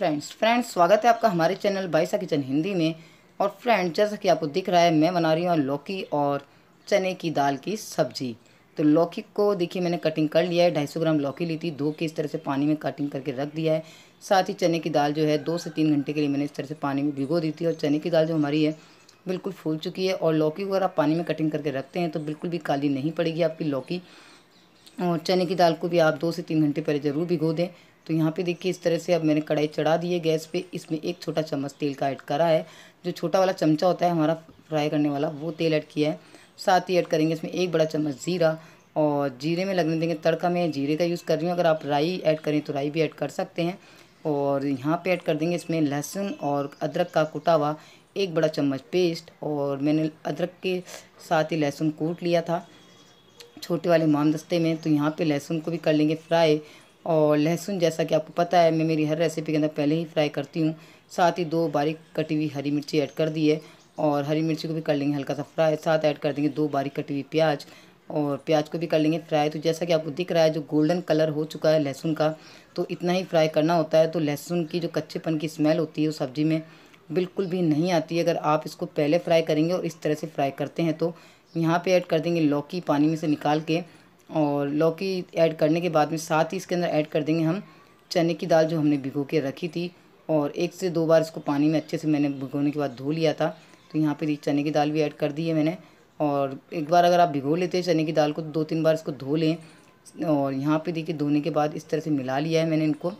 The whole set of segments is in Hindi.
फ्रेंड्स फ्रेंड्स स्वागत है आपका हमारे चैनल बाईसा किचन हिंदी में और फ्रेंड्स जैसा कि आपको दिख रहा है मैं बना रही हूँ लौकी और चने की दाल की सब्जी तो लौकी को देखिए मैंने कटिंग कर लिया है ढाई सौ ग्राम लौकी ली थी दो के इस तरह से पानी में कटिंग करके रख दिया है साथ ही चने की दाल जो है दो से तीन घंटे के लिए मैंने इस तरह से पानी में भिगो दी थी और चने की दाल जो हमारी है बिल्कुल फूल चुकी है और लौकी को अगर आप पानी में कटिंग करके रखते हैं तो बिल्कुल भी काली नहीं पड़ेगी आपकी लौकी और चने की दाल को भी आप दो से तीन घंटे पहले ज़रूर भिगो दें तो यहाँ पे देखिए इस तरह से अब मैंने कढ़ाई चढ़ा दी है गैस पे इसमें एक छोटा चम्मच तेल का ऐड करा है जो छोटा वाला चमचा होता है हमारा फ्राई करने वाला वो तेल ऐड किया है साथ ही ऐड करेंगे इसमें एक बड़ा चम्मच ज़ीरा और जीरे में लगने देंगे तड़का में जीरे का यूज़ कर रही हूँ अगर आप राई ऐड करें तो राई भी ऐड कर सकते हैं और यहाँ पर ऐड कर देंगे इसमें लहसुन और अदरक का कुटा हुआ एक बड़ा चम्मच पेस्ट और मैंने अदरक के साथ ही लहसुन कूट लिया था छोटे वाले मामदस्ते में तो यहाँ पे लहसुन को भी कर लेंगे फ्राई और लहसुन जैसा कि आपको पता है मैं मेरी हर रेसिपी के अंदर पहले ही फ्राई करती हूँ साथ ही दो बारीक कटी हुई हरी मिर्ची ऐड कर दी है और हरी मिर्ची को भी कर लेंगे हल्का सा फ्राई साथ ऐड कर देंगे दो बारीक कटी हुई प्याज और प्याज को भी कर लेंगे फ्राई तो जैसा कि आपको दिख रहा है जो गोल्डन कलर हो चुका है लहसुन का तो इतना ही फ्राई करना होता है तो लहसुन की जो कच्चेपन की स्मेल होती है वो सब्ज़ी में बिल्कुल भी नहीं आती अगर आप इसको पहले फ्राई करेंगे और इस तरह से फ्राई करते हैं तो यहाँ पे ऐड कर देंगे लौकी पानी में से निकाल के और लौकी ऐड करने के बाद में साथ ही इसके अंदर ऐड कर देंगे हम चने की दाल जो हमने भिगो के रखी थी और एक से दो बार इसको पानी में अच्छे से मैंने भिगोने के बाद धो लिया था तो यहाँ पर चने की दाल भी ऐड कर दी है मैंने और एक बार अगर आप भिगो लेते हैं चने की दाल को तो दो तीन बार इसको धो लें और यहाँ पे देखिए धोने के बाद इस तरह से मिला लिया है मैंने इनको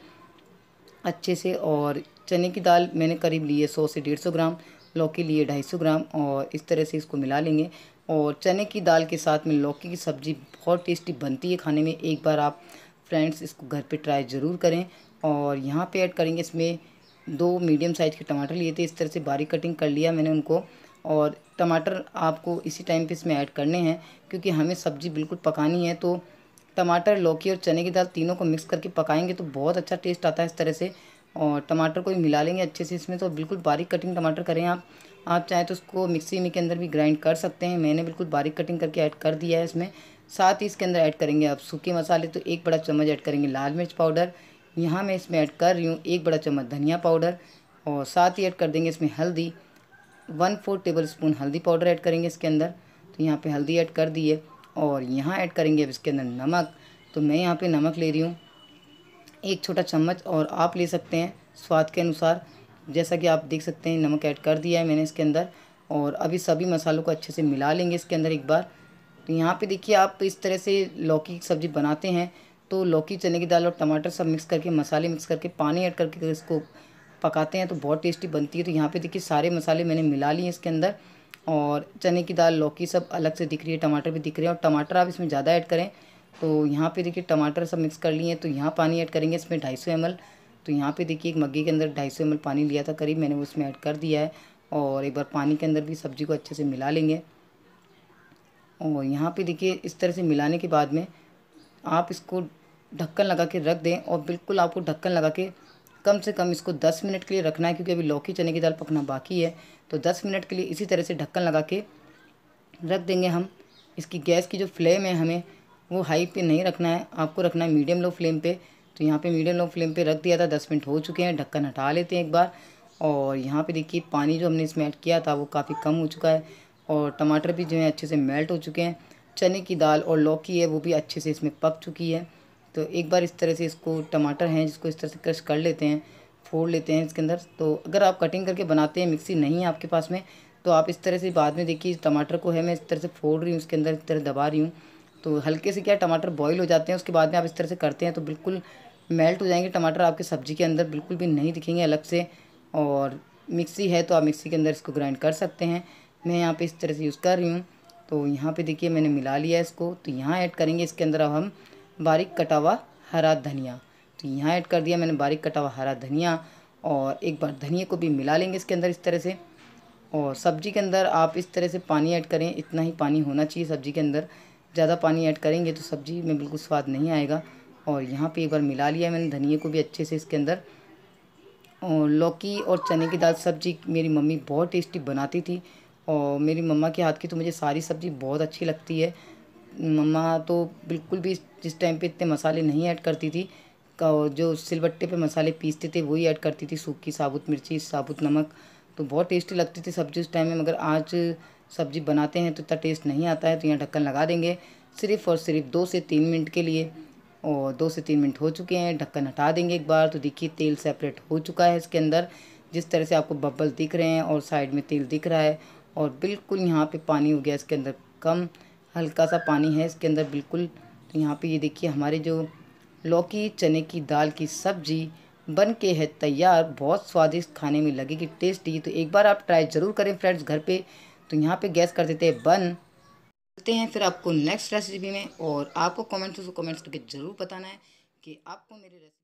अच्छे से और चने की दाल मैंने करीब ली है सौ से डेढ़ सौ ग्राम लौकी लिए ढाई सौ ग्राम और इस तरह से इसको मिला लेंगे और चने की दाल के साथ में लौकी की सब्ज़ी बहुत टेस्टी बनती है खाने में एक बार आप फ्रेंड्स इसको घर पर ट्राई ज़रूर करें और यहाँ पर ऐड करेंगे इसमें दो मीडियम साइज़ के टमाटर लिए थे इस तरह से बारीक कटिंग कर लिया मैंने उनको और टमाटर आपको इसी टाइम पे इसमें ऐड करने हैं क्योंकि हमें सब्ज़ी बिल्कुल पकानी है तो टमाटर लौकी और चने की दाल तीनों को मिक्स करके पकाएंगे तो बहुत अच्छा टेस्ट आता है इस तरह से और टमाटर को भी मिला लेंगे अच्छे से इसमें तो बिल्कुल बारीक कटिंग टमाटर करें आप आप चाहें तो उसको मिक्सी में के अंदर भी ग्राइंड कर सकते हैं मैंने बिल्कुल बारीक कटिंग करके ऐड कर दिया है इसमें साथ ही इसके अंदर ऐड करेंगे आप सूखे मसाले तो एक बड़ा चम्मच ऐड करेंगे लाल मिर्च पाउडर यहाँ मैं इसमें ऐड कर रही हूँ एक बड़ा चम्मच धनिया पाउडर और साथ ही ऐड कर देंगे इसमें हल्दी वन फोर टेबल स्पून हल्दी पाउडर ऐड करेंगे इसके अंदर तो यहाँ पे हल्दी ऐड कर दिए और यहाँ ऐड करेंगे अब इसके अंदर नमक तो मैं यहाँ पे नमक ले रही हूँ एक छोटा चम्मच और आप ले सकते हैं स्वाद के अनुसार जैसा कि आप देख सकते हैं नमक ऐड कर दिया है मैंने इसके अंदर और अभी सभी मसालों को अच्छे से मिला लेंगे इसके अंदर एक बार तो यहाँ पे देखिए आप इस तरह से लौकी की सब्ज़ी बनाते हैं तो लौकी चने की दाल और टमाटर सब मिक्स करके मसाले मिक्स करके पानी ऐड करके इसको पकाते हैं तो बहुत टेस्टी बनती है तो यहाँ पे देखिए सारे मसाले मैंने मिला लिए इसके अंदर और चने की दाल लौकी सब अलग से दिख रही है टमाटर भी दिख रहे हैं और टमाटर आप इसमें ज़्यादा ऐड करें तो यहाँ पे देखिए टमाटर सब मिक्स कर लिए हैं तो यहाँ पानी ऐड करेंगे इसमें ढाई सौ तो यहाँ पे देखिए एक मग्गी के अंदर ढाई सौ पानी लिया था करीब मैंने उसमें ऐड कर दिया है और एक बार पानी के अंदर भी सब्ज़ी को अच्छे से मिला लेंगे और यहाँ पे देखिए इस तरह से मिलाने के बाद में आप इसको ढक्कन लगा के रख दें और बिल्कुल आपको ढक्कन लगा के कम से कम इसको दस मिनट के लिए रखना है क्योंकि अभी लौकी चने की दाल पकना बाकी है तो दस मिनट के लिए इसी तरह से ढक्कन लगा के रख देंगे हम इसकी गैस की जो फ्लेम है हमें वो हाई पे नहीं रखना है आपको रखना है मीडियम लो फ्लेम पे तो यहाँ पे मीडियम लो फ्लेम पे रख दिया था दस मिनट हो चुके हैं ढक्कन हटा लेते हैं एक बार और यहाँ पे देखिए पानी जो हमने इसमें ऐड किया था वो काफ़ी कम हो चुका है और टमाटर भी जो है अच्छे से मेल्ट हो चुके हैं चने की दाल और लौकी है वो भी अच्छे से इसमें पक चुकी है तो एक बार इस तरह से इसको टमाटर हैं जिसको इस तरह से क्रश कर लेते हैं फोड़ लेते हैं इसके अंदर तो अगर आप कटिंग करके बनाते हैं मिक्सी नहीं है आपके पास में तो आप इस तरह से बाद में देखिए टमाटर को है मैं इस तरह से फोड़ रही हूँ इसके अंदर इस तरह दबा रही हूँ तो हल्के से क्या टमाटर बॉईल हो जाते हैं उसके बाद में आप इस तरह से करते हैं तो बिल्कुल मेल्ट हो जाएंगे टमाटर आपके सब्जी के अंदर बिल्कुल भी नहीं दिखेंगे अलग से और मिक्सी है तो आप मिक्सी के अंदर इसको ग्राइंड कर सकते हैं मैं यहाँ पे इस तरह से यूज़ कर रही हूँ तो यहाँ पर देखिए मैंने मिला लिया इसको तो यहाँ ऐड करेंगे इसके अंदर अब हम बारीक कटा हुआ हरा धनिया तो यहाँ ऐड कर दिया मैंने बारीक कटा हुआ हरा धनिया और एक बार धनिया को भी मिला लेंगे इसके अंदर इस तरह से और सब्जी के अंदर आप इस तरह से पानी ऐड करें इतना ही पानी होना चाहिए सब्जी के अंदर ज़्यादा पानी ऐड करेंगे तो सब्ज़ी में बिल्कुल स्वाद नहीं आएगा और यहाँ पे एक बार मिला लिया मैंने धनिए को भी अच्छे से इसके अंदर और लौकी और चने की दाल सब्ज़ी मेरी मम्मी बहुत टेस्टी बनाती थी और मेरी मम्मा के हाथ की तो मुझे सारी सब्ज़ी बहुत अच्छी लगती है मम्मा तो बिल्कुल भी जिस टाइम पर इतने मसाले नहीं ऐड करती थी और जो सिलबट्टे पे मसाले पीसते थे वही ऐड करती थी सूखी साबुत मिर्ची साबुत नमक तो बहुत टेस्टी लगती थी सब्ज़ी उस टाइम में मगर आज सब्जी बनाते हैं तो इतना टेस्ट नहीं आता है तो यहाँ ढक्कन लगा देंगे सिर्फ और सिर्फ दो से तीन मिनट के लिए और दो से तीन मिनट हो चुके हैं ढक्कन हटा देंगे एक बार तो देखिए तेल सेपरेट हो चुका है इसके अंदर जिस तरह से आपको बबल दिख रहे हैं और साइड में तेल दिख रहा है और बिल्कुल यहाँ पे पानी हो गया इसके अंदर कम हल्का सा पानी है इसके अंदर बिल्कुल तो यहाँ पे ये देखिए हमारे जो लौकी चने की दाल की सब्जी बन के है तैयार बहुत स्वादिष्ट खाने में लगेगी टेस्टी तो एक बार आप ट्राई ज़रूर करें फ्रेंड्स घर पर तो यहाँ पे गैस कर देते हैं बन मिलते हैं फिर आपको नेक्स्ट रेसिपी में और आपको कमेंट्स कमेंट्स करके ज़रूर बताना है कि आपको मेरी रेसिपी